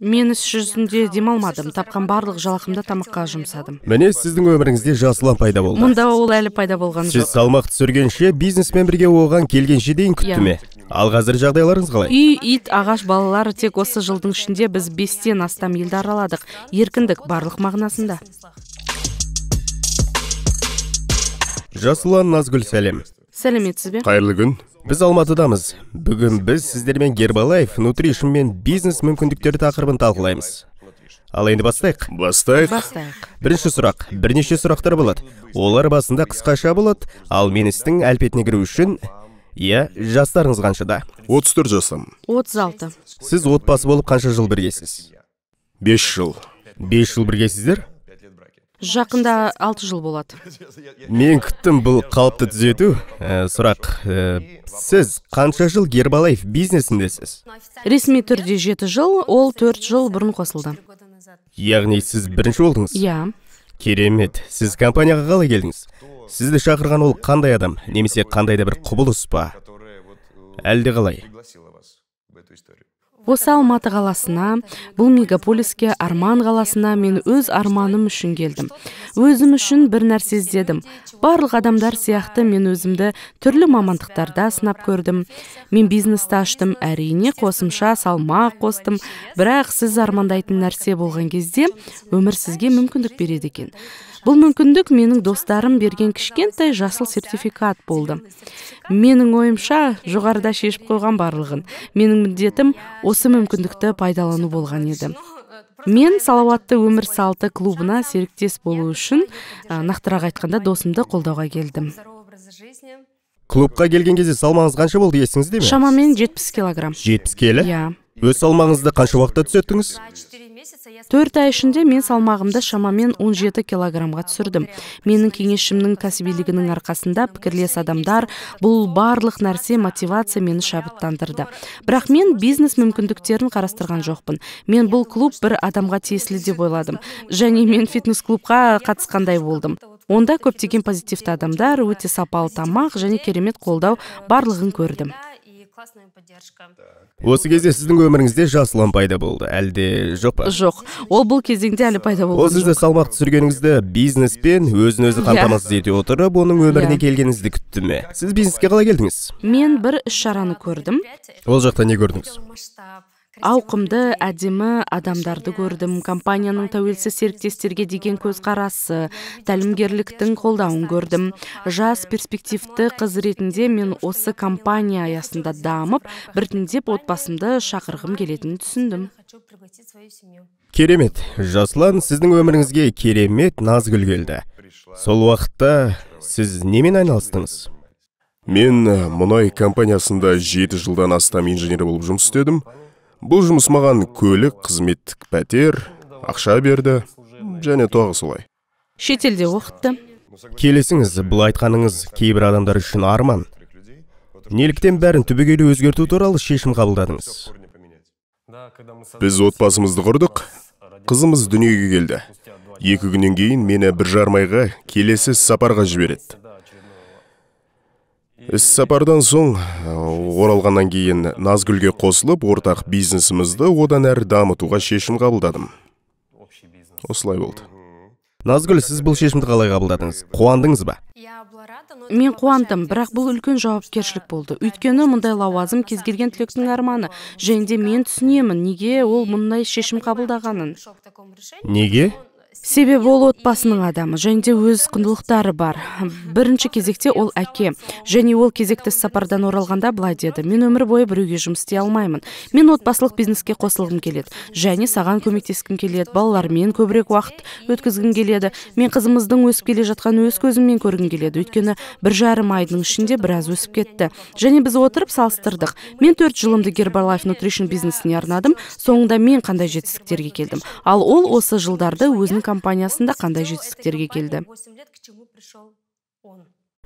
мен іс жүзінде демалмадым тапқан барлық жалақымды тамаққа жұмсадым міне сіздің өміріңізде жасыл пайда болды мұнда ол әлі пайда болған жоқ сіз салмақ түсіргенше бизнесмен бірге оған келгенше дейін күтті yeah. ме иә. ал қазір жағдайларыңыз қалай үй ит ағаш балалар тек осы жылдың ішінде біз бестен астам елді араладық еркіндік барлық мағынасында жасұлан назгүл сәлем сәлеметсіз бе қайырлы күн біз алматыдамыз бүгін біз сіздермен гербалайф нутришн мен бизнес мүмкіндіктері тақырыбын талқылаймыз ал енді бастайық бастайық бастайық бірінші сұрақ бірнеше сұрақтар болады олар басында қысқаша болады ал істің әлпетіне кіру үшін иә жастарыңыз қаншада 34 жасым 36 сіз отбасы болып қанша жыл біргесіз 5 жыл 5 жыл біргесіздер жақында алты жыл болады мен күттім бұл қалыпты түзету ә, сұрақ ә, сіз қанша жыл гербалайф бизнесіндесіз ресми түрде жеті жыл ол төрт жыл бұрын қосылды яғни сіз бірінші болдыңыз иә керемет сіз компанияға қалай келдіңіз сізді шақырған ол қандай адам немесе қандай да бір құбылыс па әлде қалай осы алматы қаласына бұл мегаполиске арман қаласына мен өз арманым үшін келдім өзім үшін бір нәрсе іздедім барлық адамдар сияқты мен өзімді түрлі мамандықтарда сынап көрдім мен бизнесті аштым әрине қосымша салмақ қостым бірақ сіз армандайтын нәрсе болған кезде өмір сізге мүмкіндік береді екен бұл мүмкіндік менің достарым берген кішкентай жасыл сертификат болды менің ойымша жоғарыда шешіп қойған барлығын менің міндетім осы мүмкіндікті пайдалану болған еді мен салауатты өмір салты клубына серіктес болу үшін нақтырақ айтқанда досымды қолдауға келдім клубқа келген кезде салмағыңыз қанша болды есіңізде ме шамамен 70 килограмм 70 келі иә өз салмағыңызды қанша уақытта түзеттіңіз төрт ай ішінде мен салмағымды шамамен 17 килограммға түсірдім менің кеңесшімнің кәсібилігінің арқасында пікірлес адамдар бұл барлық нәрсе мотивация мені шабыттандырды бірақ мен бизнес мүмкіндіктерін қарастырған жоқпын мен бұл клуб бір адамға тиесілі деп ойладым және мен фитнес клубқа қатысқандай болдым онда көптеген позитивті адамдар өте сапалы тамақ және керемет қолдау барлығын көрдім классная поддержка осы кезде сіздің өміріңізде жас ұлан пайда болды әлде жоқ па жоқ ол бұл кезеңде әлі пайда болды ол сізді салмақ түсіргеніңізді бизнеспен өзін өзі иә. қамтамасыз ете отырып оның иә. өміріне келгеніңізді күтті ме сіз бизнеске қалай келдіңіз мен бір іс шараны көрдім ол жақта не көрдіңіз ауқымды әдемі адамдарды көрдім компанияның тәуелсіз серіктестерге деген көзқарасы тәлімгерліктің қолдауын көрдім жас перспективті қыз ретінде мен осы компания аясында дамып біртіндеп отбасымды шақырғым келетінін түсіндім керемет жасұлан сіздің өміріңізге керемет назгүл келді сол уақытта сіз немен айналыстыңыз мен э, мұнай компаниясында жеті жылдан астам инженер болып жұмыс істедім бұл жұмыс маған көлік қызметтік пәтер ақша берді және тағы солай шетелде оқытты Келесіңіз бұл айтқаныңыз кейбір адамдар үшін арман неліктен бәрін түбегейлі өзгерту туралы шешім қабылдадыңыз біз отбасымызды құрдық қызымыз дүниеге келді екі күннен кейін мені бір жармайға келесі сапарға жібереді Сапардан соң оралғаннан кейін назгүлге қосылып ортақ бизнесімізді одан әрі дамытуға шешім қабылдадым осылай болды назгүл сіз бұл шешімді қалай қабылдадыңыз қуандыңыз ба мен қуандым бірақ бұл үлкен жауапкершілік болды өйткені мұндай лауазым кез келген түлектің арманы және мен түсінемін неге ол мұндай шешім қабылдағанын неге себебі ол отбасының адамы және де өз құндылықтары бар бірінші кезекте ол әке және ол кезекті сапардан оралғанда былай деді мен өмір бойы біреуге жұмыс істей алмаймын мен отбасылық бизнеске қосылғым келеді және саған көмектескім келеді балалармен көбірек уақыт өткізгім келеді мен қызымыздың өсіп келе жатқанын өз көзіммен көргім келеді өйткені бір жарым айдың ішінде біраз өсіп кетті және біз отырып салыстырдық мен төрт жылымды гербалайф нутришн бизнесіне арнадым соңында мен қандай жетістіктерге келдім ал ол осы жылдарды өзінің компаниясында қандай жетістіктерге келді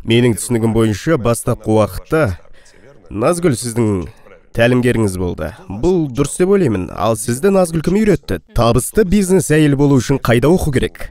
менің түсінігім бойынша бастапқы уақытта назгүл сіздің тәлімгеріңіз болды бұл дұрыс деп ойлаймын ал сізді назгүл кім үйретті табысты бизнес әйел болу үшін қайда оқу керек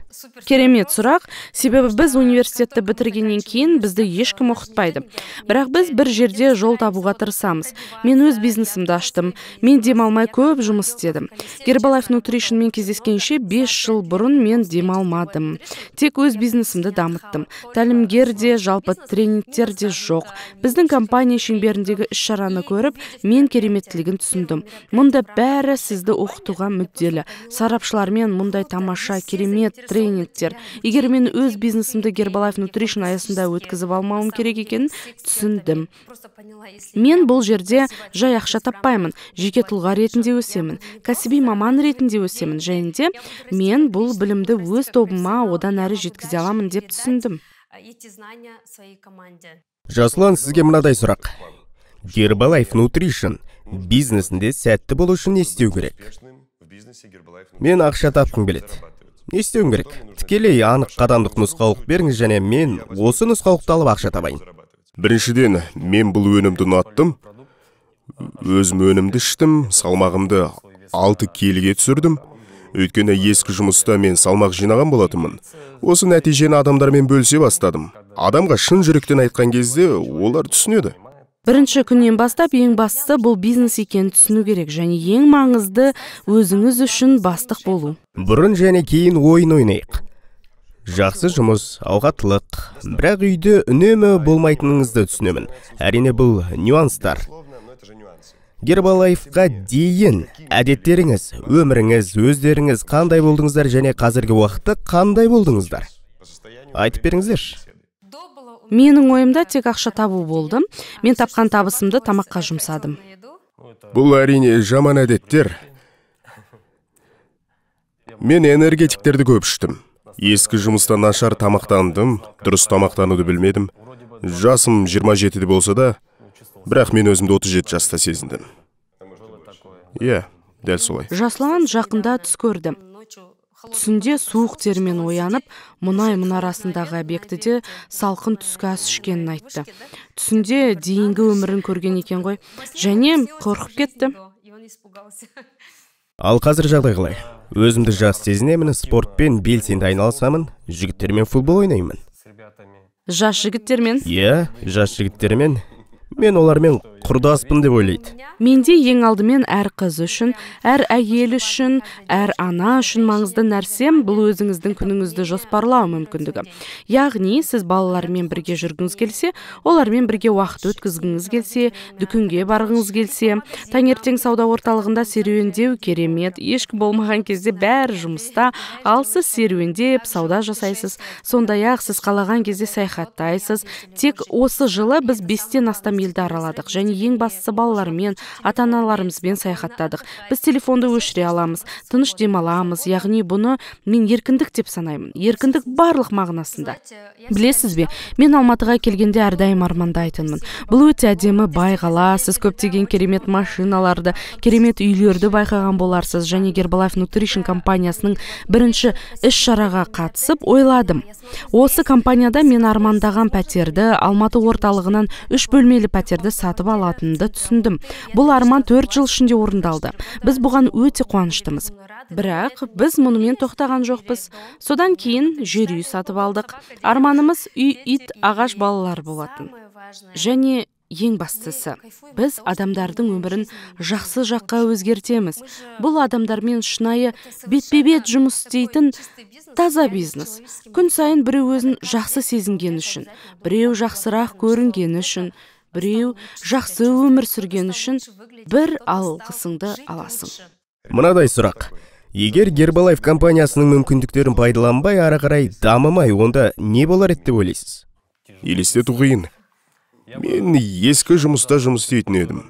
керемет сұрақ себебі біз университетті бітіргеннен кейін бізді ешкім оқытпайды бірақ біз бір жерде жол табуға тырысамыз мен өз бизнесімді аштым мен демалмай көп жұмыс істедім гербалайф нутришнмен кездескенше бес жыл бұрын мен демалмадым тек өз бизнесімді дамыттым тәлімгер де жалпы тренингтер де жоқ біздің компания шеңберіндегі іс шараны көріп мен кереметтілігін түсіндім мұнда бәрі сізді оқытуға мүдделі сарапшылармен мұндай тамаша керемет тренингтер егер мен өз бизнесімді гербалайф нутришн аясында өткізіп алмауым керек екенін түсіндім мен бұл жерде жай ақша таппаймын жеке тұлға ретінде өсемін кәсіби маман ретінде өсемін және де мен бұл білімді өз тобыма одан әрі жеткізе аламын деп түсіндім эти знания своей команде жасұлан сізге мынадай сұрақ Гербалайф Nutrition бизнесінде сәтті болу үшін не істеу керек мен ақша тапқым келеді не істеуім керек тікелей анық қадамдық нұсқаулық беріңіз және мен осы нұсқаулықты алып ақша табайын біріншіден мен бұл өнімді ұнаттым өзім өнімді іштім салмағымды алты келіге түсірдім өйткені ескі жұмыста мен салмақ жинаған болатынмын осы нәтижені адамдармен бөлісе бастадым адамға шын жүректен айтқан кезде олар түсінеді бірінші күннен бастап ең бастысы бұл бизнес екенін түсіну керек және ең маңызды өзіңіз үшін бастық болу бұрын және кейін ойын ойнайық жақсы жұмыс ауқаттылық бірақ үйде үнемі болмайтыныңызды түсінемін әрине бұл нюанстар гербалайфқа дейін әдеттеріңіз өміріңіз өздеріңіз қандай болдыңыздар және қазіргі уақытта қандай болдыңыздар айтып беріңіздерші менің ойымда тек ақша табу болды мен тапқан табысымды тамаққа жұмсадым бұл әрине жаман әдеттер мен энергетиктерді көп іштім ескі жұмыста нашар тамақтандым дұрыс тамақтануды білмедім жасым 27 жетіде болса да бірақ мен өзімді 37 жаста сезіндім иә yeah, дәл солай жасұлан жақында түс көрді түсінде суық термен оянып мұнай мұнарасындағы объектіде салқын түскі ас ішкенін айтты түсінде дейінгі өмірін көрген екен ғой және қорқып кетті ал қазір жағдай қалай өзімді жас сезінемін спортпен белсенді айналысамын жігіттермен футбол ойнаймын жас жігіттермен иә yeah, жас жігіттермен мен олармен құрдаспын деп ойлайды менде ең алдымен әр қыз үшін әр әйел үшін әр ана үшін маңызды нәрсем бұл өзіңіздің күніңізді жоспарлау мүмкіндігі яғни сіз балалармен бірге жүргіңіз келсе олармен бірге уақыт өткізгіңіз келсе дүкенге барғыңыз келсе таңертең сауда орталығында серуендеу керемет ешкім болмаған кезде бәрі жұмыста ал сіз серуендеп сауда жасайсыз сондай ақ сіз қалаған кезде саяхаттайсыз тек осы жылы біз бестен астам елді араладық және ең бастысы балалармен ата аналарымызбен саяхаттадық біз телефонды өшіре аламыз тыныш демаламыз яғни бұны мен еркіндік деп санаймын еркіндік барлық мағынасында білесіз бе мен алматыға келгенде әрдайым армандайтынмын бұл өте әдемі бай қала сіз көптеген керемет машиналарды керемет үйлерді байқаған боларсыз және гербалайф нутришн компаниясының бірінші іс шараға қатысып ойладым осы компанияда мен армандаған пәтерді алматы орталығынан үш бөлмелі пәтерді сатып аламын алатынымды түсіндім бұл арман төрт жыл ішінде орындалды біз бұған өте қуаныштымыз бірақ біз мұнымен тоқтаған жоқпыз содан кейін жер үй сатып алдық арманымыз үй ит ағаш балалар болатын және ең бастысы біз адамдардың өмірін жақсы жаққа өзгертеміз бұл адамдармен шынайы бетпе бет жұмыс істейтін таза бизнес күн сайын біреу өзін жақсы сезінгені үшін біреу жақсырақ көрінгені үшін біреу жақсы өмір сүрген үшін бір алғысыңды аласың мынадай сұрақ егер гербалайф компаниясының мүмкіндіктерін пайдаланбай ары қарай дамымай онда не болар еді деп ойлайсыз елестету қиын мен ескі жұмыста жұмыс істейтін едім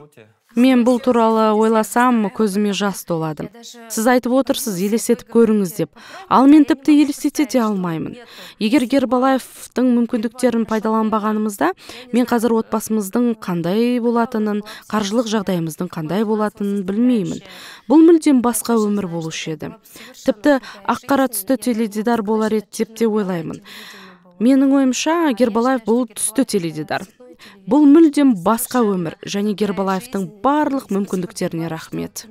мен бұл туралы ойласам көзіме жас толады сіз айтып отырсыз елестетіп көріңіз деп ал мен тіпті елестете де алмаймын егер гербалаевтың мүмкіндіктерін пайдаланбағанымызда мен қазір отбасымыздың қандай болатынын қаржылық жағдайымыздың қандай болатынын білмеймін бұл мүлдем басқа өмір болушы еді тіпті ақ қара түсті теледидар болар еді деп те ойлаймын менің ойымша гербалаев бұл түсті теледидар бұл мүлдем басқа өмір және гербалаевтың барлық мүмкіндіктеріне рахмет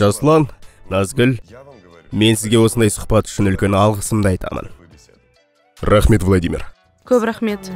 жасұлан назгүл мен сізге осындай сұхбат үшін үлкен алғысымды айтамын рахмет владимир көп рахмет